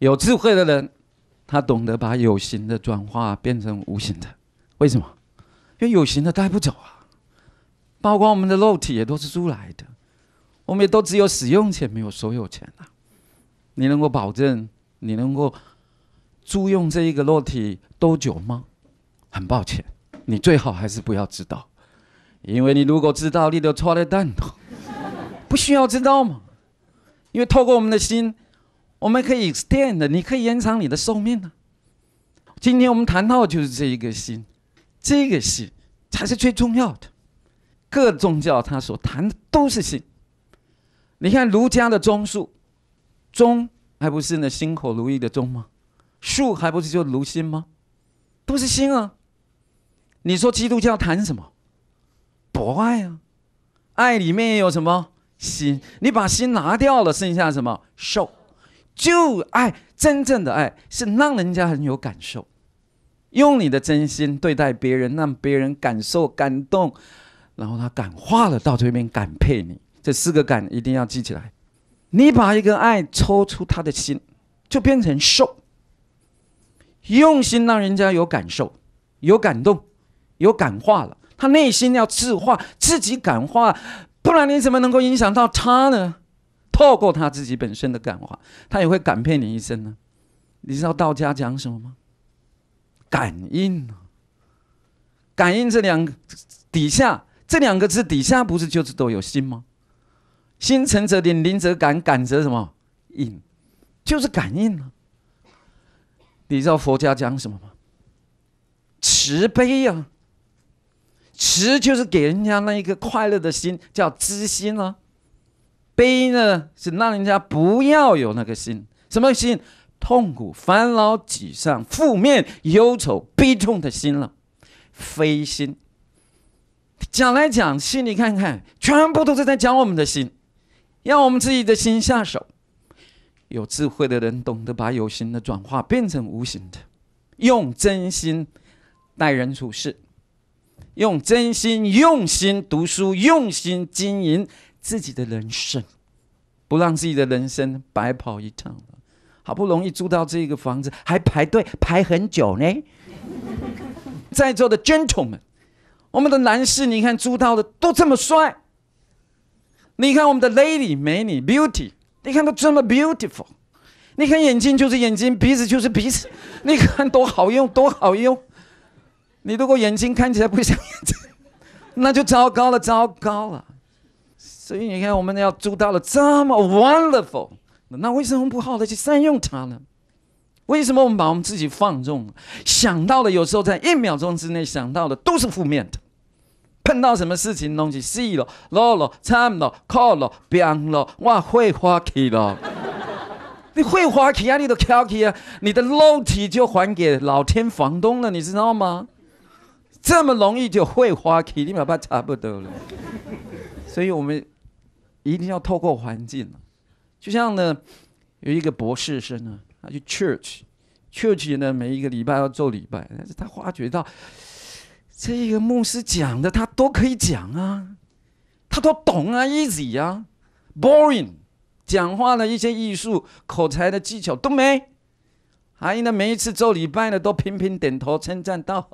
有智慧的人，他懂得把有形的转化变成无形的。为什么？因为有形的带不走啊。包括我们的肉体也都是租来的，我们也都只有使用权，没有所有权啊。你能够保证你能够租用这一个肉体多久吗？很抱歉，你最好还是不要知道，因为你如果知道，你就错了蛋了。不需要知道吗？因为透过我们的心。我们可以 extend，你可以延长你的寿命呢。今天我们谈到就是这一个心，这个心才是最重要的。各宗教他所谈的都是心。你看儒家的宗术，宗还不是那心口如意的宗吗？术还不是就如心吗？都是心啊。你说基督教谈什么？博爱啊，爱里面有什么心？你把心拿掉了，剩下什么？受。就爱真正的爱是让人家很有感受，用你的真心对待别人，让别人感受感动，然后他感化了，到这边感佩你。这四个感一定要记起来。你把一个爱抽出他的心，就变成受，用心让人家有感受、有感动、有感化了，他内心要自化，自己感化，不然你怎么能够影响到他呢？透过他自己本身的感化，他也会感骗你一生呢。你知道道家讲什么吗？感应感应这两底下这两个字底下不是就是都有心吗？心诚则灵，灵则感，感则什么？应，就是感应了。你知道佛家讲什么吗？慈悲呀，慈就是给人家那一个快乐的心，叫知心啊。悲呢，是让人家不要有那个心，什么心？痛苦、烦恼、沮丧、负面、忧愁、悲痛的心了。非心讲来讲去，你看看，全部都是在讲我们的心，要我们自己的心下手。有智慧的人懂得把有形的转化变成无形的，用真心待人处事，用真心、用心读书，用心经营。自己的人生，不让自己的人生白跑一趟。好不容易租到这个房子，还排队排很久呢。在座的 gentlemen，我们的男士，你看租到的都这么帅。你看我们的 lady 美女 beauty，你看都这么 beautiful。你看眼睛就是眼睛，鼻子就是鼻子，你看多好用，多好用。你如果眼睛看起来不像眼睛，那就糟糕了，糟糕了。所以你看，我们要做到了这么 wonderful，那为什么不好的去善用它呢？为什么我们把我们自己放纵？想到的有时候在一秒钟之内想到的都是负面的。碰到什么事情，弄起气了、落了、惨了、靠了、崩了，哇，会花气了！你会花气啊？你都挑起啊，你的肉体就还给老天房东了，你知道吗？这么容易就会花气，你明白差不多了。所以我们。一定要透过环境，就像呢有一个博士生啊，他去 church，church 呢每一个礼拜要做礼拜，但是他发觉到这个牧师讲的他都可以讲啊，他都懂啊，easy 啊，boring，讲话的一些艺术口才的技巧都没，还呢每一次做礼拜呢都频频点头称赞道，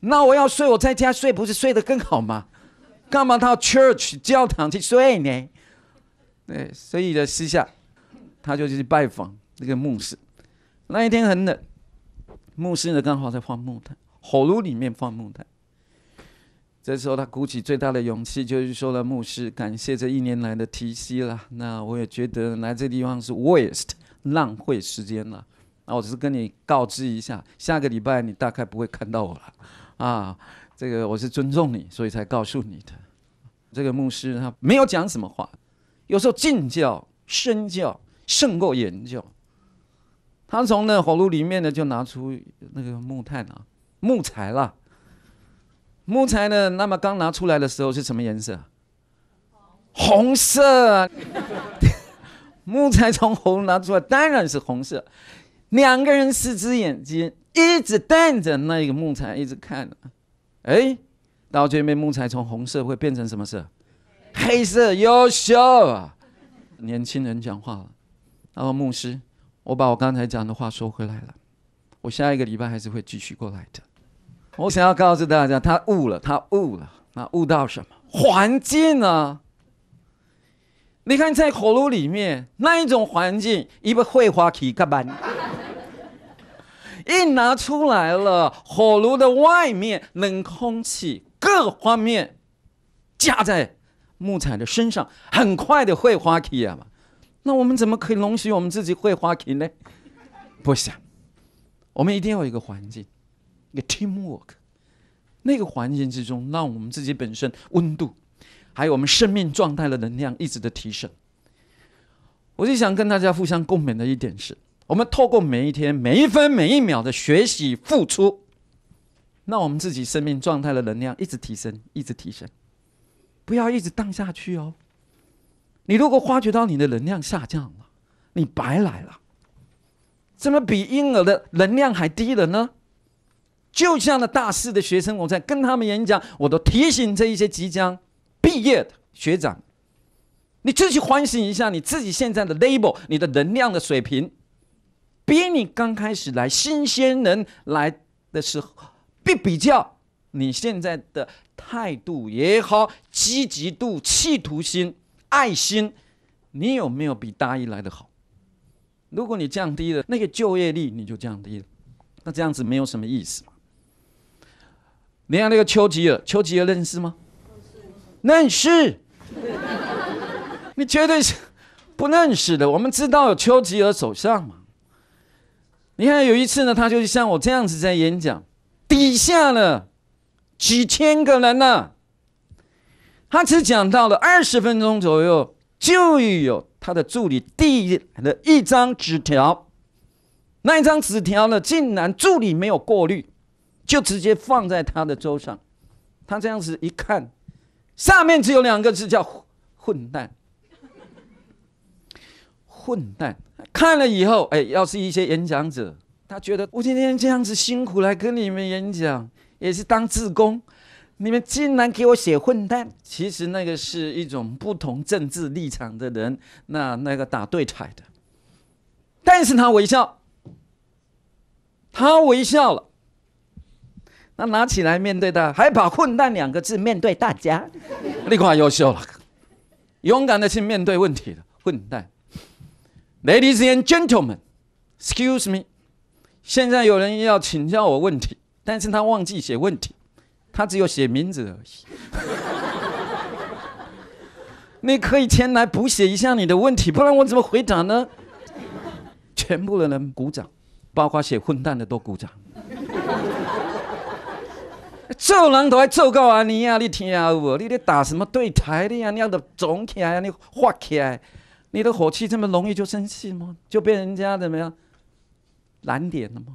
那我要睡我在家睡不是睡得更好吗？干嘛到 church 教堂去睡呢？对，所以在私下他就去拜访那个牧师。那一天很冷，牧师呢刚好在放木炭，火炉里面放木炭。这时候他鼓起最大的勇气，就是说了：“牧师，感谢这一年来的提携了。那我也觉得来这地方是 waste 浪费时间了。那我只是跟你告知一下，下个礼拜你大概不会看到我了。”啊。这个我是尊重你，所以才告诉你的。这个牧师他没有讲什么话，有时候敬教身教胜过言教。他从那火炉里面呢，就拿出那个木炭啊，木材啦。木材呢，那么刚拿出来的时候是什么颜色？红色。木材从火炉拿出来，当然是红色。两个人四只眼睛一直瞪着那一个木材，一直看。哎，到这边木材从红色会变成什么色？黑色，优秀啊！年轻人讲话。了，然后牧师，我把我刚才讲的话说回来了。我下一个礼拜还是会继续过来的。我想要告诉大家，他悟了，他悟了。那悟到什么？环境啊！你看在火炉里面那一种环境，一个会花干板。一拿出来了，火炉的外面冷空气各方面加在木材的身上，很快的会花起啊嘛。那我们怎么可以容许我们自己会花起呢？不想，我们一定要有一个环境，一个 team work。那个环境之中，让我们自己本身温度，还有我们生命状态的能量，一直的提升。我就想跟大家互相共勉的一点是。我们透过每一天、每一分、每一秒的学习付出，那我们自己生命状态的能量一直提升，一直提升，不要一直荡下去哦。你如果发觉到你的能量下降了，你白来了，怎么比婴儿的能量还低了呢？就像那大四的学生，我在跟他们演讲，我都提醒这一些即将毕业的学长，你自己反省一下你自己现在的 label，你的能量的水平。比你刚开始来新鲜人来的时候，比比较你现在的态度也好，积极度、企图心、爱心，你有没有比大一来的好？如果你降低了那个就业率，你就降低了，那这样子没有什么意思你看那个丘吉尔，丘吉尔认识吗？认识，认识。你绝对是不认识的。我们知道有丘吉尔首相嘛？你看，有一次呢，他就是像我这样子在演讲，底下了几千个人呢，他只讲到了二十分钟左右，就有他的助理递了一张纸条，那一张纸条呢，竟然助理没有过滤，就直接放在他的桌上，他这样子一看，上面只有两个字叫“混蛋，混蛋，看了以后，哎，要是一些演讲者，他觉得我今天这样子辛苦来跟你们演讲，也是当志工，你们竟然给我写混蛋，其实那个是一种不同政治立场的人，那那个打对台的，但是他微笑，他微笑了，那拿起来面对他，还把“混蛋”两个字面对大家，你刻优秀了，勇敢的去面对问题了，混蛋。Ladies and gentlemen, excuse me. 现在有人要请教我问题，但是他忘记写问题，他只有写名字而已。你可以前来补写一下你的问题，不然我怎么回答呢？全部的人鼓掌，包括写混蛋的都鼓掌。揍人都还揍够啊！你呀，你听有无？你得打什么对台的呀？你要的肿起来，你起来。你的火气这么容易就生气吗？就被人家怎么样难点了吗？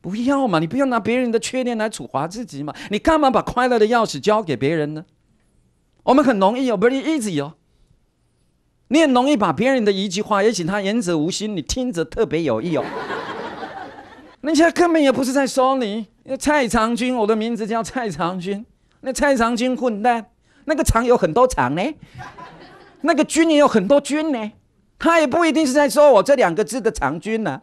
不要嘛！你不要拿别人的缺点来处罚自己嘛！你干嘛把快乐的钥匙交给别人呢？我们很容易哦，very easy 哦。你很容易把别人的一句话，也许他言者无心，你听着特别有意哦。那些根本也不是在说你，蔡长君，我的名字叫蔡长君。那蔡长君混蛋，那个长有很多长呢。那个军也有很多军呢，他也不一定是在说我这两个字的长军呢，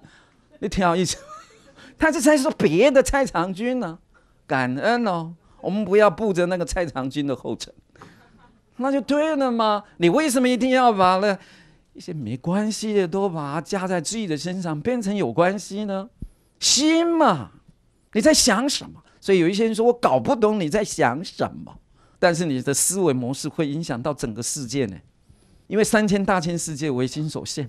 你挺好意思，他是在说别的蔡长军呢，感恩哦，我们不要步着那个蔡长军的后尘，那就对了嘛，你为什么一定要把那一些没关系的都把它加在自己的身上，变成有关系呢？心嘛，你在想什么？所以有一些人说我搞不懂你在想什么，但是你的思维模式会影响到整个世界呢。因为三千大千世界为心所现。